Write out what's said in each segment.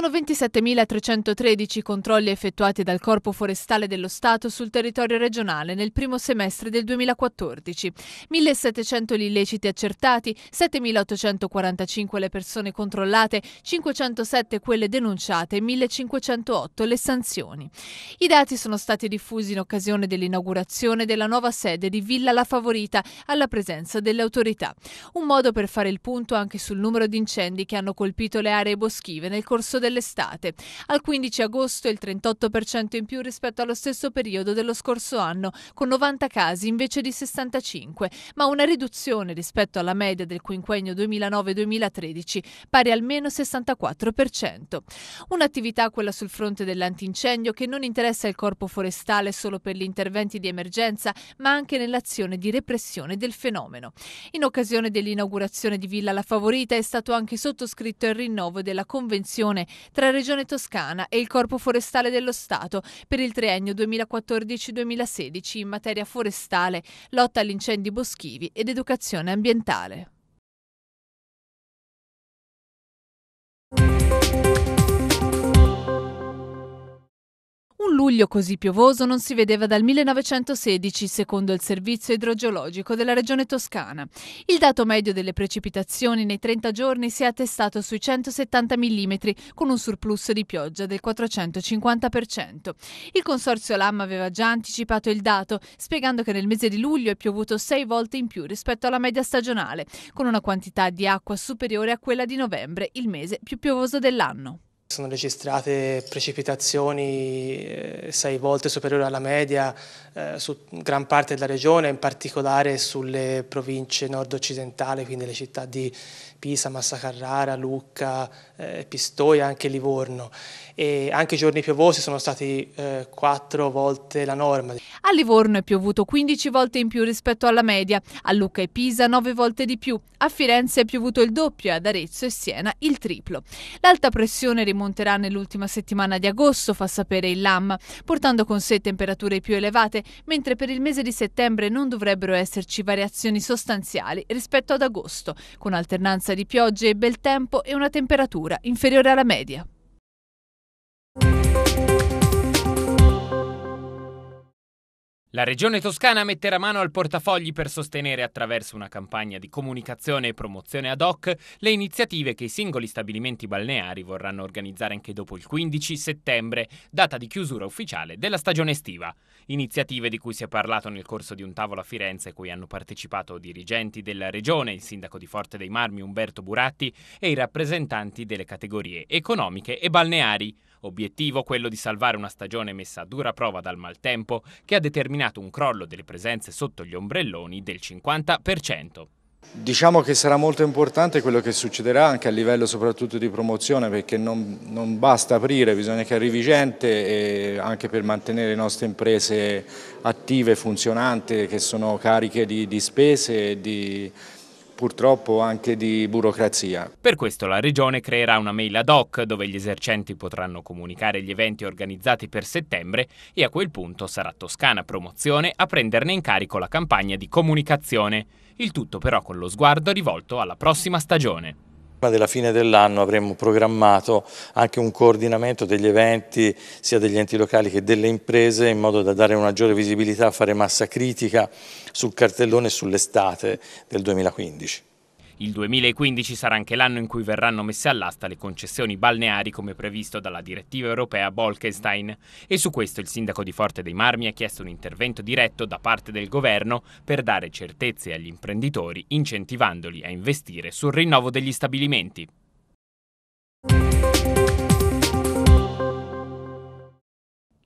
Sono 27.313 controlli effettuati dal Corpo Forestale dello Stato sul territorio regionale nel primo semestre del 2014. 1.700 gli illeciti accertati, 7.845 le persone controllate, 507 quelle denunciate e 1.508 le sanzioni. I dati sono stati diffusi in occasione dell'inaugurazione della nuova sede di Villa La Favorita alla presenza delle autorità. Un modo per fare il punto anche sul numero di incendi che hanno colpito le aree boschive nel corso del dell'estate. Al 15 agosto il 38% in più rispetto allo stesso periodo dello scorso anno, con 90 casi invece di 65, ma una riduzione rispetto alla media del quinquennio 2009-2013, pari almeno 64%. Un'attività, quella sul fronte dell'antincendio, che non interessa il corpo forestale solo per gli interventi di emergenza, ma anche nell'azione di repressione del fenomeno. In occasione dell'inaugurazione di Villa La Favorita è stato anche sottoscritto il rinnovo della Convenzione tra Regione Toscana e il Corpo Forestale dello Stato per il triennio 2014-2016 in materia forestale, lotta agli incendi boschivi ed educazione ambientale. Un luglio così piovoso non si vedeva dal 1916, secondo il Servizio idrogeologico della Regione Toscana. Il dato medio delle precipitazioni nei 30 giorni si è attestato sui 170 mm, con un surplus di pioggia del 450%. Il consorzio LAM aveva già anticipato il dato, spiegando che nel mese di luglio è piovuto sei volte in più rispetto alla media stagionale, con una quantità di acqua superiore a quella di novembre, il mese più piovoso dell'anno. Sono registrate precipitazioni eh, sei volte superiori alla media eh, su gran parte della regione, in particolare sulle province nord-occidentali, quindi le città di Pisa, Massa Carrara, Lucca, eh, Pistoia, anche Livorno. E anche i giorni piovosi sono stati eh, quattro eh, volte la norma. A Livorno è piovuto 15 volte in più rispetto alla media, a Lucca e Pisa 9 volte di più, a Firenze è piovuto il doppio e ad Arezzo e Siena il triplo. L'alta pressione rimonterà nell'ultima settimana di agosto, fa sapere il LAM, portando con sé temperature più elevate, mentre per il mese di settembre non dovrebbero esserci variazioni sostanziali rispetto ad agosto, con alternanza presenza di piogge e bel tempo e una temperatura inferiore alla media. La Regione Toscana metterà mano al portafogli per sostenere attraverso una campagna di comunicazione e promozione ad hoc le iniziative che i singoli stabilimenti balneari vorranno organizzare anche dopo il 15 settembre, data di chiusura ufficiale della stagione estiva. Iniziative di cui si è parlato nel corso di un tavolo a Firenze cui hanno partecipato dirigenti della Regione, il sindaco di Forte dei Marmi Umberto Buratti e i rappresentanti delle categorie economiche e balneari. Obiettivo quello di salvare una stagione messa a dura prova dal maltempo che ha determinato un crollo delle presenze sotto gli ombrelloni del 50%. Diciamo che sarà molto importante quello che succederà anche a livello soprattutto di promozione perché non, non basta aprire, bisogna che arrivi gente e anche per mantenere le nostre imprese attive, funzionanti, che sono cariche di, di spese e di purtroppo anche di burocrazia. Per questo la Regione creerà una mail ad hoc dove gli esercenti potranno comunicare gli eventi organizzati per settembre e a quel punto sarà Toscana Promozione a prenderne in carico la campagna di comunicazione, il tutto però con lo sguardo rivolto alla prossima stagione. Prima della fine dell'anno avremmo programmato anche un coordinamento degli eventi sia degli enti locali che delle imprese in modo da dare una maggiore visibilità, fare massa critica sul cartellone e sull'estate del 2015. Il 2015 sarà anche l'anno in cui verranno messe all'asta le concessioni balneari come previsto dalla direttiva europea Bolkestein e su questo il sindaco di Forte dei Marmi ha chiesto un intervento diretto da parte del governo per dare certezze agli imprenditori incentivandoli a investire sul rinnovo degli stabilimenti.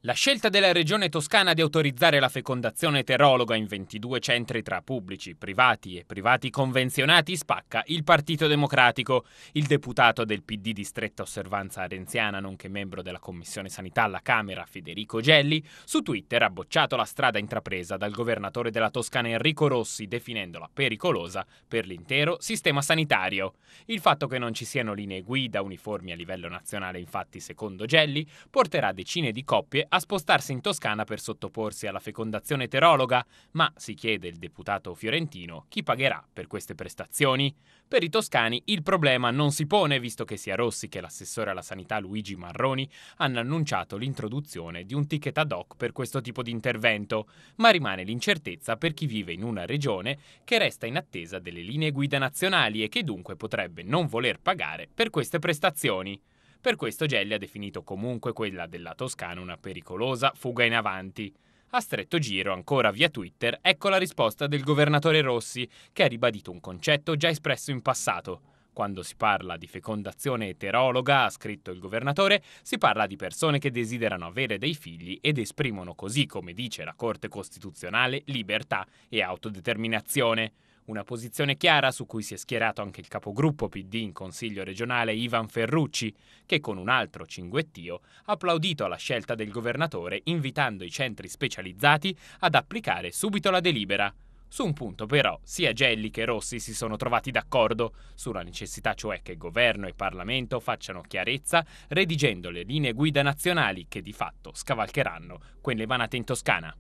La scelta della Regione Toscana di autorizzare la fecondazione eterologa in 22 centri tra pubblici, privati e privati convenzionati spacca il Partito Democratico. Il deputato del PD di stretta osservanza arenziana, nonché membro della Commissione Sanità alla Camera, Federico Gelli, su Twitter ha bocciato la strada intrapresa dal governatore della Toscana Enrico Rossi, definendola pericolosa per l'intero sistema sanitario. Il fatto che non ci siano linee guida uniformi a livello nazionale, infatti, secondo Gelli, porterà decine di coppie a spostarsi in Toscana per sottoporsi alla fecondazione eterologa, ma si chiede il deputato fiorentino chi pagherà per queste prestazioni. Per i toscani il problema non si pone visto che sia Rossi che l'assessore alla sanità Luigi Marroni hanno annunciato l'introduzione di un ticket ad hoc per questo tipo di intervento, ma rimane l'incertezza per chi vive in una regione che resta in attesa delle linee guida nazionali e che dunque potrebbe non voler pagare per queste prestazioni. Per questo Gelli ha definito comunque quella della Toscana una pericolosa fuga in avanti. A stretto giro, ancora via Twitter, ecco la risposta del governatore Rossi, che ha ribadito un concetto già espresso in passato. Quando si parla di fecondazione eterologa, ha scritto il governatore, si parla di persone che desiderano avere dei figli ed esprimono così, come dice la Corte Costituzionale, libertà e autodeterminazione una posizione chiara su cui si è schierato anche il capogruppo PD in Consiglio regionale Ivan Ferrucci, che con un altro cinguettio ha applaudito la scelta del governatore invitando i centri specializzati ad applicare subito la delibera. Su un punto però sia Gelli che Rossi si sono trovati d'accordo, sulla necessità cioè che governo e Parlamento facciano chiarezza redigendo le linee guida nazionali che di fatto scavalcheranno quelle emanate in Toscana.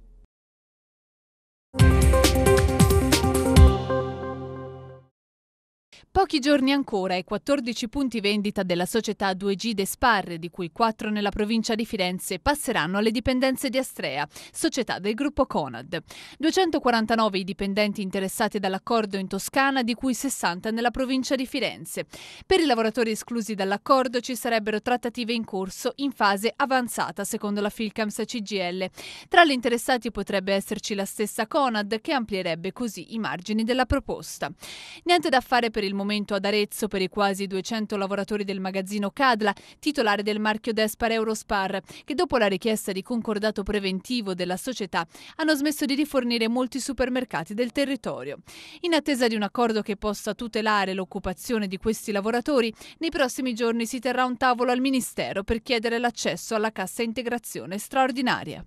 Pochi giorni ancora e 14 punti vendita della società 2G De Sparre, di cui 4 nella provincia di Firenze, passeranno alle dipendenze di Astrea, società del gruppo Conad. 249 i dipendenti interessati dall'accordo in Toscana, di cui 60 nella provincia di Firenze. Per i lavoratori esclusi dall'accordo ci sarebbero trattative in corso in fase avanzata, secondo la Filcams CGL. Tra gli interessati potrebbe esserci la stessa Conad, che amplierebbe così i margini della proposta. Niente da fare per il momento momento ad Arezzo per i quasi 200 lavoratori del magazzino Cadla, titolare del marchio Despar Eurospar, che dopo la richiesta di concordato preventivo della società hanno smesso di rifornire molti supermercati del territorio. In attesa di un accordo che possa tutelare l'occupazione di questi lavoratori, nei prossimi giorni si terrà un tavolo al Ministero per chiedere l'accesso alla cassa integrazione straordinaria.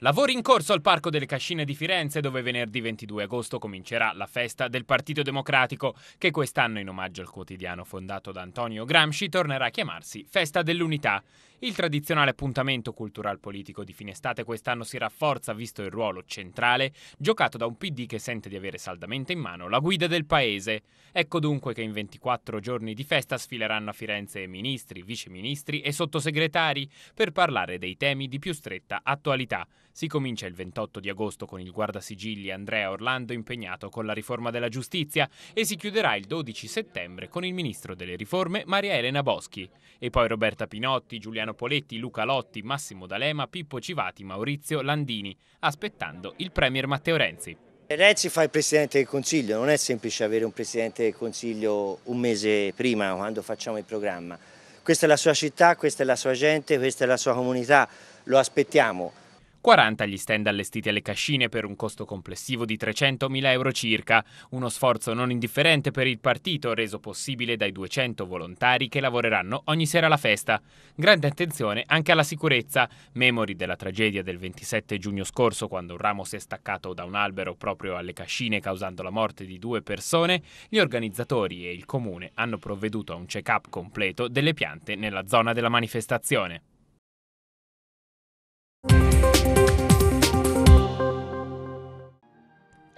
Lavori in corso al Parco delle Cascine di Firenze dove venerdì 22 agosto comincerà la festa del Partito Democratico che quest'anno in omaggio al quotidiano fondato da Antonio Gramsci tornerà a chiamarsi Festa dell'Unità. Il tradizionale appuntamento cultural politico di fine estate quest'anno si rafforza visto il ruolo centrale giocato da un PD che sente di avere saldamente in mano la guida del paese. Ecco dunque che in 24 giorni di festa sfileranno a Firenze ministri, viceministri e sottosegretari per parlare dei temi di più stretta attualità si comincia il 28 di agosto con il guardasigilli Andrea Orlando impegnato con la riforma della giustizia e si chiuderà il 12 settembre con il ministro delle riforme Maria Elena Boschi. E poi Roberta Pinotti, Giuliano Poletti, Luca Lotti, Massimo D'Alema, Pippo Civati, Maurizio Landini, aspettando il premier Matteo Renzi. Renzi fa il Presidente del Consiglio, non è semplice avere un Presidente del Consiglio un mese prima quando facciamo il programma. Questa è la sua città, questa è la sua gente, questa è la sua comunità, lo aspettiamo. 40 gli stand allestiti alle cascine per un costo complessivo di 300.000 euro circa, uno sforzo non indifferente per il partito reso possibile dai 200 volontari che lavoreranno ogni sera alla festa. Grande attenzione anche alla sicurezza, memori della tragedia del 27 giugno scorso quando un ramo si è staccato da un albero proprio alle cascine causando la morte di due persone, gli organizzatori e il comune hanno provveduto a un check-up completo delle piante nella zona della manifestazione.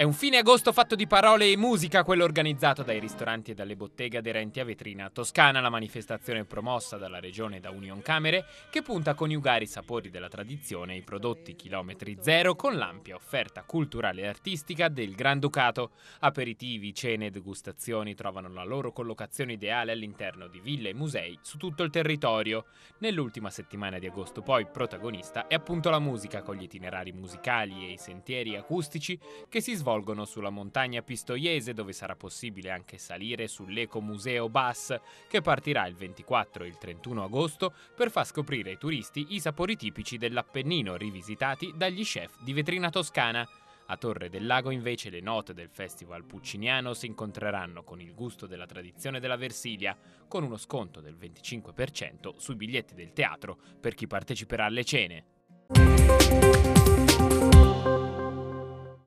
È un fine agosto fatto di parole e musica quello organizzato dai ristoranti e dalle botteghe aderenti a Vetrina Toscana, la manifestazione promossa dalla regione da Union Camere che punta a coniugare i sapori della tradizione e i prodotti chilometri zero con l'ampia offerta culturale e artistica del Granducato. Aperitivi, cene e degustazioni trovano la loro collocazione ideale all'interno di ville e musei su tutto il territorio. Nell'ultima settimana di agosto poi protagonista è appunto la musica con gli itinerari musicali e i sentieri acustici che si svolgono svolgono sulla montagna pistoiese dove sarà possibile anche salire sull'Eco Museo Bass che partirà il 24 e il 31 agosto per far scoprire ai turisti i sapori tipici dell'Appennino rivisitati dagli chef di vetrina toscana. A Torre del Lago invece le note del festival pucciniano si incontreranno con il gusto della tradizione della Versilia, con uno sconto del 25% sui biglietti del teatro per chi parteciperà alle cene.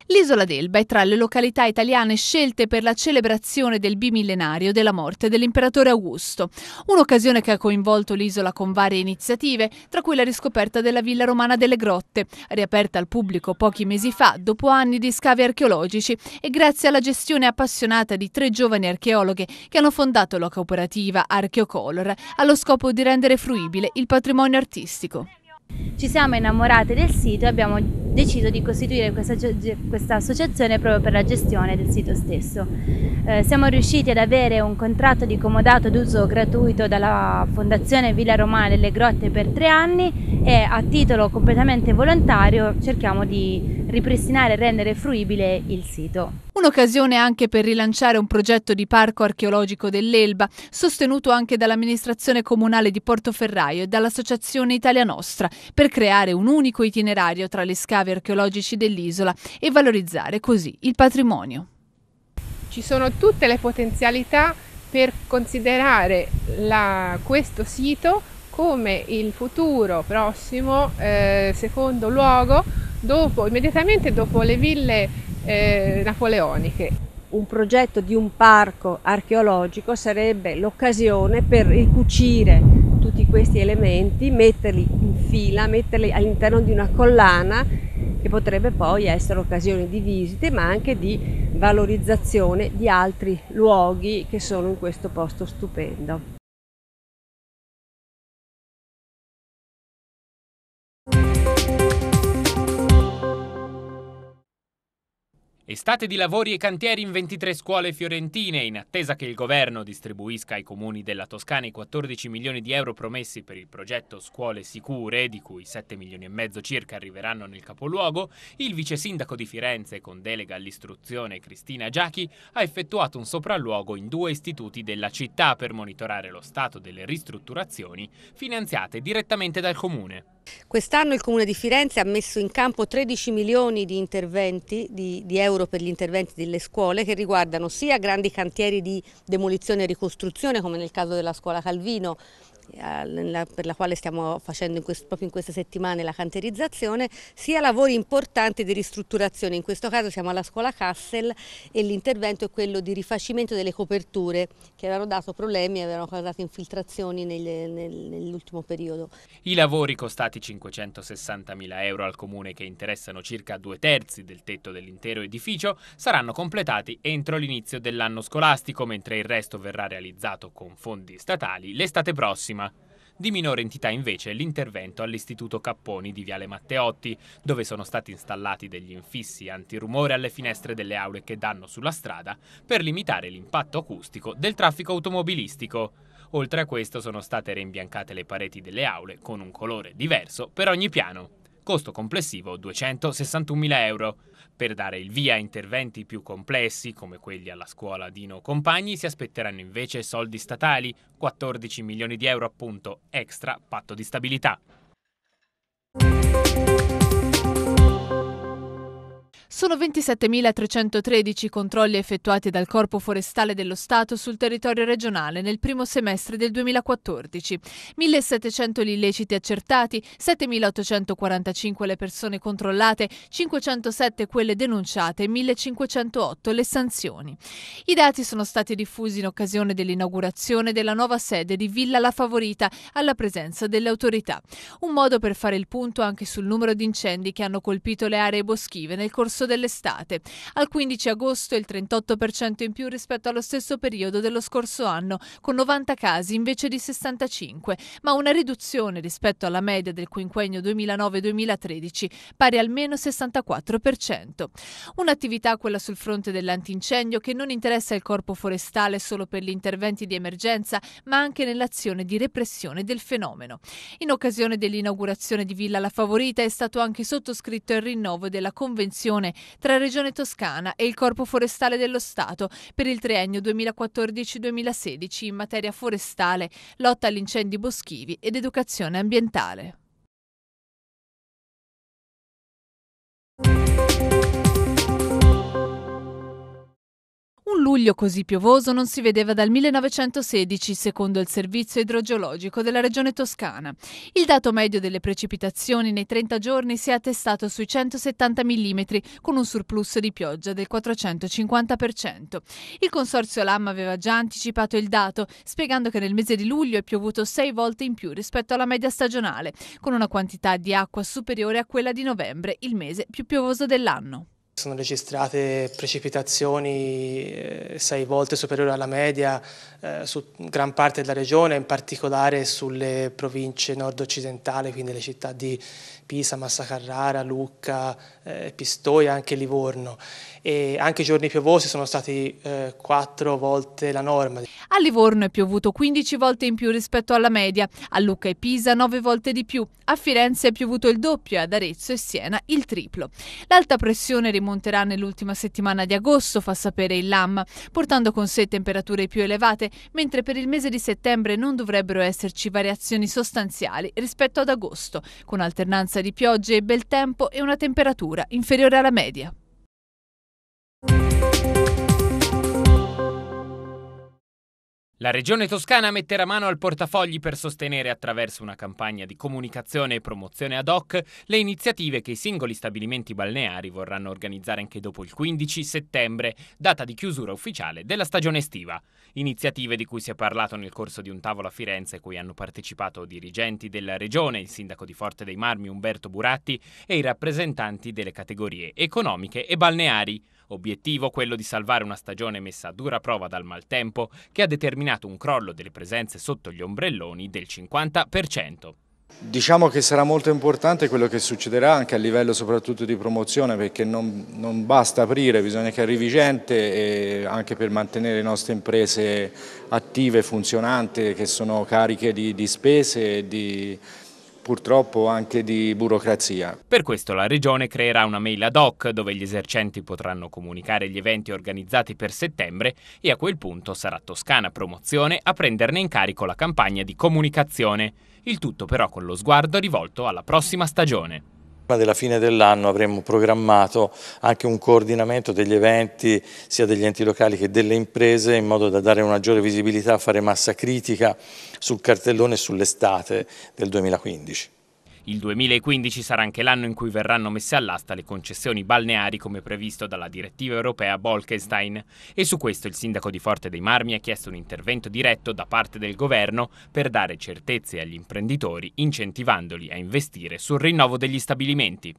L'isola d'Elba è tra le località italiane scelte per la celebrazione del bimillenario della morte dell'imperatore Augusto, un'occasione che ha coinvolto l'isola con varie iniziative, tra cui la riscoperta della villa romana delle grotte, riaperta al pubblico pochi mesi fa dopo anni di scavi archeologici e grazie alla gestione appassionata di tre giovani archeologhe che hanno fondato la cooperativa Archeocolor allo scopo di rendere fruibile il patrimonio artistico. Ci siamo innamorate del sito e abbiamo deciso di costituire questa, questa associazione proprio per la gestione del sito stesso. Eh, siamo riusciti ad avere un contratto di comodato d'uso gratuito dalla Fondazione Villa Romana delle Grotte per tre anni e a titolo completamente volontario cerchiamo di ripristinare e rendere fruibile il sito. Un'occasione anche per rilanciare un progetto di parco archeologico dell'Elba, sostenuto anche dall'amministrazione comunale di Portoferraio e dall'associazione Italia Nostra, per creare un unico itinerario tra gli scavi archeologici dell'isola e valorizzare così il patrimonio. Ci sono tutte le potenzialità per considerare la, questo sito come il futuro prossimo eh, secondo luogo dopo, immediatamente dopo le ville eh, napoleoniche. Un progetto di un parco archeologico sarebbe l'occasione per ricucire tutti questi elementi, metterli in fila, metterli all'interno di una collana che potrebbe poi essere occasione di visite ma anche di valorizzazione di altri luoghi che sono in questo posto stupendo. Estate di lavori e cantieri in 23 scuole fiorentine, in attesa che il governo distribuisca ai comuni della Toscana i 14 milioni di euro promessi per il progetto Scuole Sicure, di cui 7 milioni e mezzo circa arriveranno nel capoluogo, il vice sindaco di Firenze, con delega all'istruzione Cristina Giachi, ha effettuato un sopralluogo in due istituti della città per monitorare lo stato delle ristrutturazioni finanziate direttamente dal comune. Quest'anno il Comune di Firenze ha messo in campo 13 milioni di, di, di, euro per gli interventi delle scuole che riguardano sia grandi cantieri di demolizione e ricostruzione come nel caso della scuola Calvino per la quale stiamo facendo in questo, proprio in queste settimane la canterizzazione, sia lavori importanti di ristrutturazione, in questo caso siamo alla scuola Kassel e l'intervento è quello di rifacimento delle coperture che avevano dato problemi e avevano causato infiltrazioni nel, nel, nell'ultimo periodo. I lavori costati 560.000 euro al comune che interessano circa due terzi del tetto dell'intero edificio saranno completati entro l'inizio dell'anno scolastico mentre il resto verrà realizzato con fondi statali l'estate prossima. Parma. Di minore entità invece l'intervento all'Istituto Capponi di Viale Matteotti, dove sono stati installati degli infissi antirumore alle finestre delle aule che danno sulla strada per limitare l'impatto acustico del traffico automobilistico. Oltre a questo sono state reimbiancate le pareti delle aule con un colore diverso per ogni piano costo complessivo 261.000 euro. Per dare il via a interventi più complessi, come quelli alla scuola Dino Compagni, si aspetteranno invece soldi statali, 14 milioni di euro appunto, extra patto di stabilità. Sono 27.313 i controlli effettuati dal Corpo Forestale dello Stato sul territorio regionale nel primo semestre del 2014, 1.700 gli illeciti accertati, 7.845 le persone controllate, 507 quelle denunciate e 1.508 le sanzioni. I dati sono stati diffusi in occasione dell'inaugurazione della nuova sede di Villa La Favorita alla presenza delle autorità. Un modo per fare il punto anche sul numero di incendi che hanno colpito le aree boschive nel corso del dell'estate. Al 15 agosto il 38% in più rispetto allo stesso periodo dello scorso anno, con 90 casi invece di 65, ma una riduzione rispetto alla media del quinquennio 2009-2013, pari almeno 64%. Un'attività, quella sul fronte dell'antincendio, che non interessa il corpo forestale solo per gli interventi di emergenza, ma anche nell'azione di repressione del fenomeno. In occasione dell'inaugurazione di Villa La Favorita è stato anche sottoscritto il rinnovo della Convenzione tra Regione Toscana e il Corpo Forestale dello Stato per il triennio 2014-2016 in materia forestale, lotta agli incendi boschivi ed educazione ambientale. Un luglio così piovoso non si vedeva dal 1916, secondo il Servizio Idrogeologico della Regione Toscana. Il dato medio delle precipitazioni nei 30 giorni si è attestato sui 170 mm, con un surplus di pioggia del 450%. Il consorzio LAM aveva già anticipato il dato, spiegando che nel mese di luglio è piovuto sei volte in più rispetto alla media stagionale, con una quantità di acqua superiore a quella di novembre, il mese più piovoso dell'anno. Sono registrate precipitazioni eh, sei volte superiori alla media eh, su gran parte della regione, in particolare sulle province nord-occidentali, quindi le città di Pisa, Massa Carrara, Lucca, eh, Pistoia, anche Livorno. E anche i giorni piovosi sono stati quattro volte la norma. A Livorno è piovuto 15 volte in più rispetto alla media, a Lucca e Pisa 9 volte di più, a Firenze è piovuto il doppio, ad Arezzo e Siena il triplo. L'alta pressione rimonta monterà nell'ultima settimana di agosto, fa sapere il LAM, portando con sé temperature più elevate, mentre per il mese di settembre non dovrebbero esserci variazioni sostanziali rispetto ad agosto, con alternanza di piogge e bel tempo e una temperatura inferiore alla media. La Regione Toscana metterà mano al portafogli per sostenere attraverso una campagna di comunicazione e promozione ad hoc le iniziative che i singoli stabilimenti balneari vorranno organizzare anche dopo il 15 settembre, data di chiusura ufficiale della stagione estiva. Iniziative di cui si è parlato nel corso di un tavolo a Firenze cui hanno partecipato dirigenti della Regione, il sindaco di Forte dei Marmi Umberto Buratti e i rappresentanti delle categorie economiche e balneari. Obiettivo quello di salvare una stagione messa a dura prova dal maltempo che ha determinato determinato un crollo delle presenze sotto gli ombrelloni del 50%. Diciamo che sarà molto importante quello che succederà anche a livello soprattutto di promozione perché non, non basta aprire, bisogna che arrivi gente e anche per mantenere le nostre imprese attive, funzionanti, che sono cariche di, di spese e di purtroppo anche di burocrazia. Per questo la Regione creerà una mail ad hoc dove gli esercenti potranno comunicare gli eventi organizzati per settembre e a quel punto sarà Toscana Promozione a prenderne in carico la campagna di comunicazione, il tutto però con lo sguardo rivolto alla prossima stagione prima della fine dell'anno avremmo programmato anche un coordinamento degli eventi sia degli enti locali che delle imprese in modo da dare una maggiore visibilità, fare massa critica sul cartellone e sull'estate del 2015. Il 2015 sarà anche l'anno in cui verranno messe all'asta le concessioni balneari come previsto dalla direttiva europea Bolkestein e su questo il sindaco di Forte dei Marmi ha chiesto un intervento diretto da parte del governo per dare certezze agli imprenditori incentivandoli a investire sul rinnovo degli stabilimenti.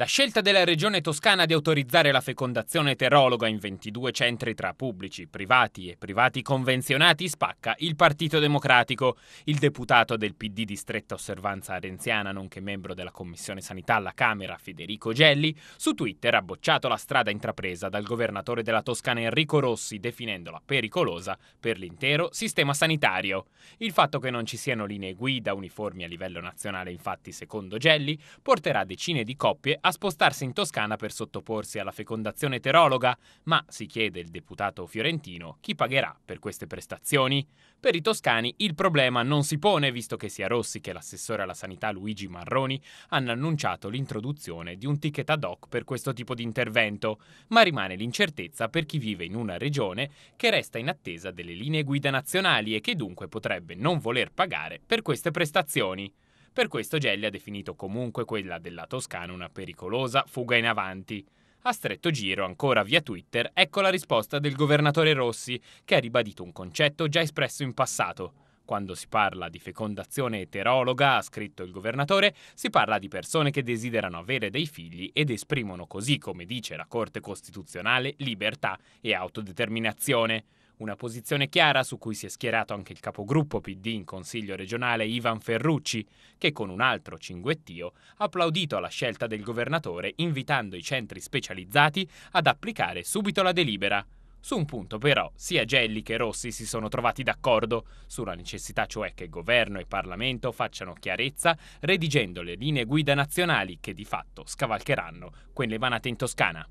La scelta della Regione Toscana di autorizzare la fecondazione eterologa in 22 centri tra pubblici, privati e privati convenzionati spacca il Partito Democratico. Il deputato del PD di stretta osservanza arenziana, nonché membro della Commissione Sanità alla Camera, Federico Gelli, su Twitter ha bocciato la strada intrapresa dal governatore della Toscana Enrico Rossi, definendola pericolosa per l'intero sistema sanitario. Il fatto che non ci siano linee guida uniformi a livello nazionale, infatti, secondo Gelli, porterà decine di coppie a a spostarsi in Toscana per sottoporsi alla fecondazione eterologa, ma si chiede il deputato fiorentino chi pagherà per queste prestazioni. Per i toscani il problema non si pone visto che sia Rossi che l'assessore alla sanità Luigi Marroni hanno annunciato l'introduzione di un ticket ad hoc per questo tipo di intervento, ma rimane l'incertezza per chi vive in una regione che resta in attesa delle linee guida nazionali e che dunque potrebbe non voler pagare per queste prestazioni. Per questo Gelli ha definito comunque quella della Toscana una pericolosa fuga in avanti. A stretto giro, ancora via Twitter, ecco la risposta del governatore Rossi, che ha ribadito un concetto già espresso in passato. Quando si parla di fecondazione eterologa, ha scritto il governatore, si parla di persone che desiderano avere dei figli ed esprimono così, come dice la Corte Costituzionale, libertà e autodeterminazione. Una posizione chiara su cui si è schierato anche il capogruppo PD in Consiglio regionale Ivan Ferrucci, che con un altro cinguettio ha applaudito alla scelta del governatore invitando i centri specializzati ad applicare subito la delibera. Su un punto però sia Gelli che Rossi si sono trovati d'accordo, sulla necessità cioè che governo e Parlamento facciano chiarezza redigendo le linee guida nazionali che di fatto scavalcheranno quelle emanate in Toscana.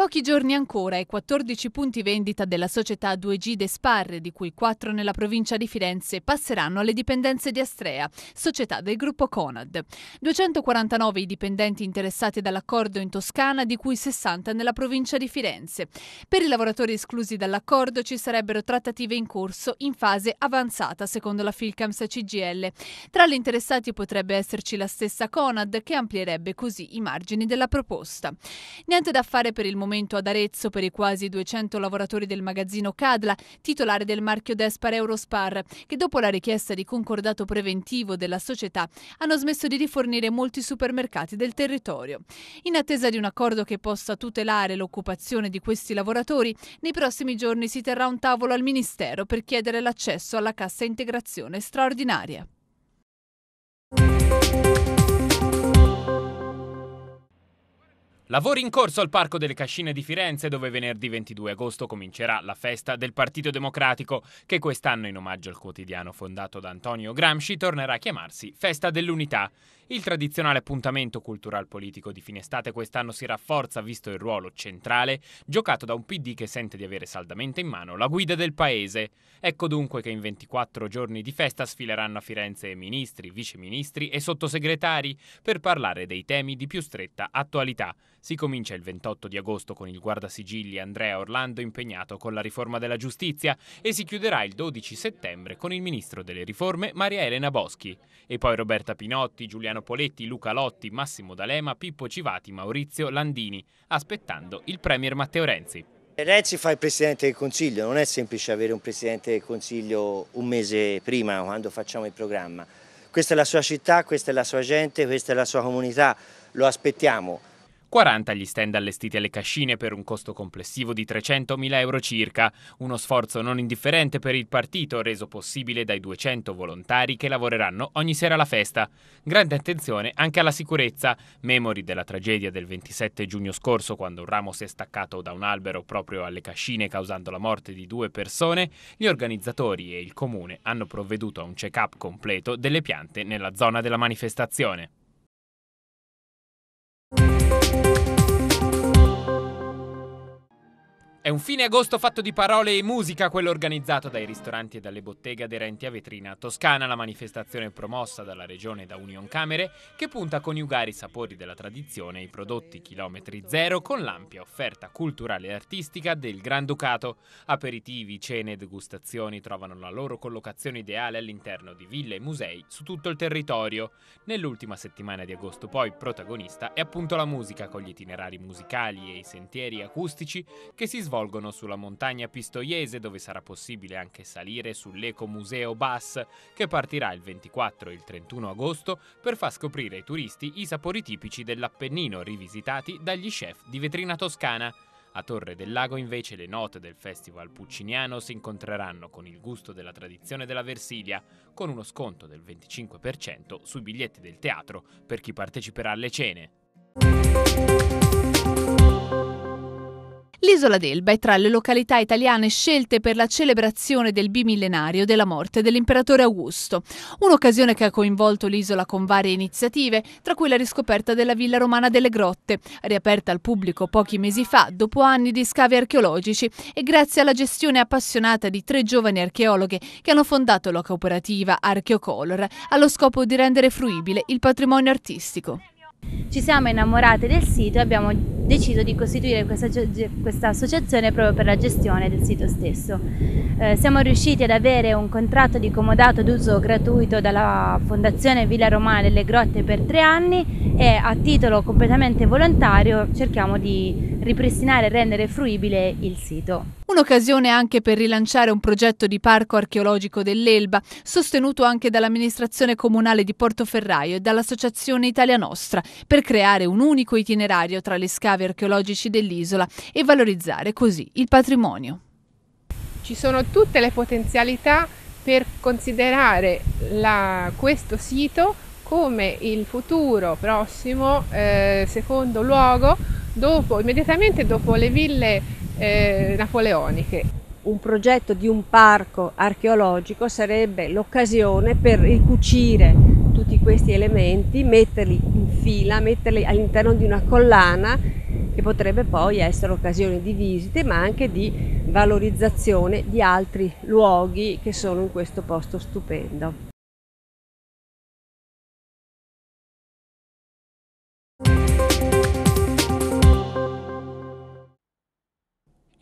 Pochi giorni ancora e 14 punti vendita della società 2G De Sparre, di cui 4 nella provincia di Firenze, passeranno alle dipendenze di Astrea, società del gruppo Conad. 249 i dipendenti interessati dall'accordo in Toscana, di cui 60 nella provincia di Firenze. Per i lavoratori esclusi dall'accordo ci sarebbero trattative in corso in fase avanzata, secondo la Filcams CGL. Tra gli interessati potrebbe esserci la stessa Conad, che amplierebbe così i margini della proposta. Niente da fare per il momento aumento ad Arezzo per i quasi 200 lavoratori del magazzino Cadla, titolare del marchio Despar Eurospar, che dopo la richiesta di concordato preventivo della società hanno smesso di rifornire molti supermercati del territorio. In attesa di un accordo che possa tutelare l'occupazione di questi lavoratori, nei prossimi giorni si terrà un tavolo al Ministero per chiedere l'accesso alla cassa integrazione straordinaria. Lavori in corso al Parco delle Cascine di Firenze dove venerdì 22 agosto comincerà la festa del Partito Democratico che quest'anno in omaggio al quotidiano fondato da Antonio Gramsci tornerà a chiamarsi Festa dell'Unità. Il tradizionale appuntamento cultural politico di fine estate quest'anno si rafforza visto il ruolo centrale giocato da un PD che sente di avere saldamente in mano la guida del paese. Ecco dunque che in 24 giorni di festa sfileranno a Firenze ministri, viceministri e sottosegretari per parlare dei temi di più stretta attualità si comincia il 28 di agosto con il guardasigilli Andrea Orlando impegnato con la riforma della giustizia e si chiuderà il 12 settembre con il ministro delle riforme Maria Elena Boschi. E poi Roberta Pinotti, Giuliano Poletti, Luca Lotti, Massimo D'Alema, Pippo Civati, Maurizio Landini, aspettando il premier Matteo Renzi. Renzi fa il Presidente del Consiglio, non è semplice avere un Presidente del Consiglio un mese prima quando facciamo il programma. Questa è la sua città, questa è la sua gente, questa è la sua comunità, lo aspettiamo. 40 gli stand allestiti alle cascine per un costo complessivo di 300.000 euro circa, uno sforzo non indifferente per il partito reso possibile dai 200 volontari che lavoreranno ogni sera alla festa. Grande attenzione anche alla sicurezza, memori della tragedia del 27 giugno scorso quando un ramo si è staccato da un albero proprio alle cascine causando la morte di due persone, gli organizzatori e il comune hanno provveduto a un check-up completo delle piante nella zona della manifestazione. Música È un fine agosto fatto di parole e musica quello organizzato dai ristoranti e dalle botteghe aderenti a Vetrina Toscana, la manifestazione promossa dalla regione da Union Camere che punta a coniugare i sapori della tradizione e i prodotti chilometri zero con l'ampia offerta culturale e artistica del Granducato. Aperitivi, cene e degustazioni trovano la loro collocazione ideale all'interno di ville e musei su tutto il territorio. Nell'ultima settimana di agosto poi protagonista è appunto la musica con gli itinerari musicali e i sentieri acustici che si svolgono svolgono sulla montagna pistoiese dove sarà possibile anche salire sull'Ecomuseo Bus che partirà il 24 e il 31 agosto per far scoprire ai turisti i sapori tipici dell'Appennino rivisitati dagli chef di vetrina toscana. A Torre del Lago invece le note del festival pucciniano si incontreranno con il gusto della tradizione della Versilia, con uno sconto del 25% sui biglietti del teatro per chi parteciperà alle cene. L'isola d'Elba è tra le località italiane scelte per la celebrazione del bimillenario della morte dell'imperatore Augusto, un'occasione che ha coinvolto l'isola con varie iniziative, tra cui la riscoperta della villa romana delle grotte, riaperta al pubblico pochi mesi fa dopo anni di scavi archeologici e grazie alla gestione appassionata di tre giovani archeologhe che hanno fondato la cooperativa Archeocolor allo scopo di rendere fruibile il patrimonio artistico. Ci siamo innamorate del sito e abbiamo deciso di costituire questa, questa associazione proprio per la gestione del sito stesso. Eh, siamo riusciti ad avere un contratto di comodato d'uso gratuito dalla Fondazione Villa Romana delle Grotte per tre anni e a titolo completamente volontario cerchiamo di ripristinare e rendere fruibile il sito. Un'occasione anche per rilanciare un progetto di parco archeologico dell'Elba, sostenuto anche dall'amministrazione comunale di Portoferraio e dall'Associazione Italia Nostra, per creare un unico itinerario tra le scavi scavi archeologici dell'isola e valorizzare così il patrimonio. Ci sono tutte le potenzialità per considerare la, questo sito come il futuro prossimo eh, secondo luogo dopo, immediatamente dopo le ville eh, napoleoniche. Un progetto di un parco archeologico sarebbe l'occasione per ricucire tutti questi elementi, metterli in fila, metterli all'interno di una collana che potrebbe poi essere occasione di visite ma anche di valorizzazione di altri luoghi che sono in questo posto stupendo.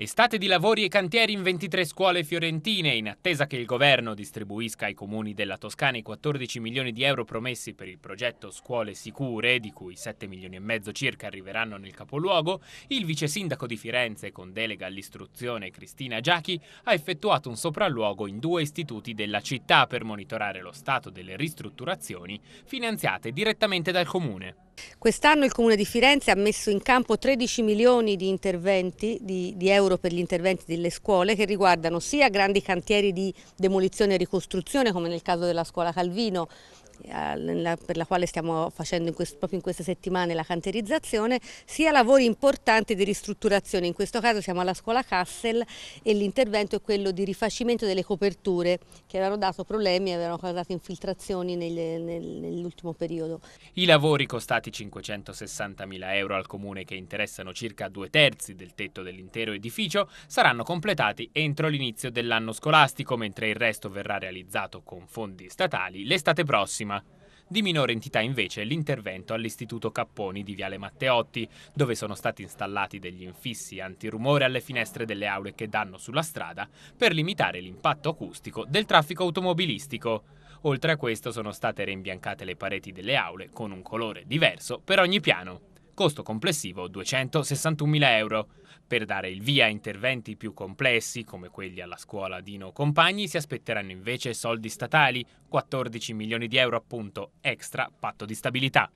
Estate di lavori e cantieri in 23 scuole fiorentine, in attesa che il governo distribuisca ai comuni della Toscana i 14 milioni di euro promessi per il progetto Scuole Sicure, di cui 7 milioni e mezzo circa arriveranno nel capoluogo, il vice sindaco di Firenze, con delega all'istruzione Cristina Giachi, ha effettuato un sopralluogo in due istituti della città per monitorare lo stato delle ristrutturazioni finanziate direttamente dal comune. Quest'anno il Comune di Firenze ha messo in campo 13 milioni di, di, di, euro per gli interventi delle scuole che riguardano sia grandi cantieri di demolizione e ricostruzione come nel caso della scuola Calvino per la quale stiamo facendo in questo, proprio in queste settimane la canterizzazione, sia lavori importanti di ristrutturazione, in questo caso siamo alla scuola Kassel e l'intervento è quello di rifacimento delle coperture che avevano dato problemi e avevano causato infiltrazioni nell'ultimo periodo. I lavori costati 560.000 euro al comune che interessano circa due terzi del tetto dell'intero edificio saranno completati entro l'inizio dell'anno scolastico, mentre il resto verrà realizzato con fondi statali l'estate prossima prima. Di minore entità invece l'intervento all'Istituto Capponi di Viale Matteotti, dove sono stati installati degli infissi antirumore alle finestre delle aule che danno sulla strada per limitare l'impatto acustico del traffico automobilistico. Oltre a questo sono state reimbiancate le pareti delle aule con un colore diverso per ogni piano costo complessivo 261.000 euro. Per dare il via a interventi più complessi, come quelli alla scuola Dino Compagni, si aspetteranno invece soldi statali, 14 milioni di euro appunto, extra patto di stabilità.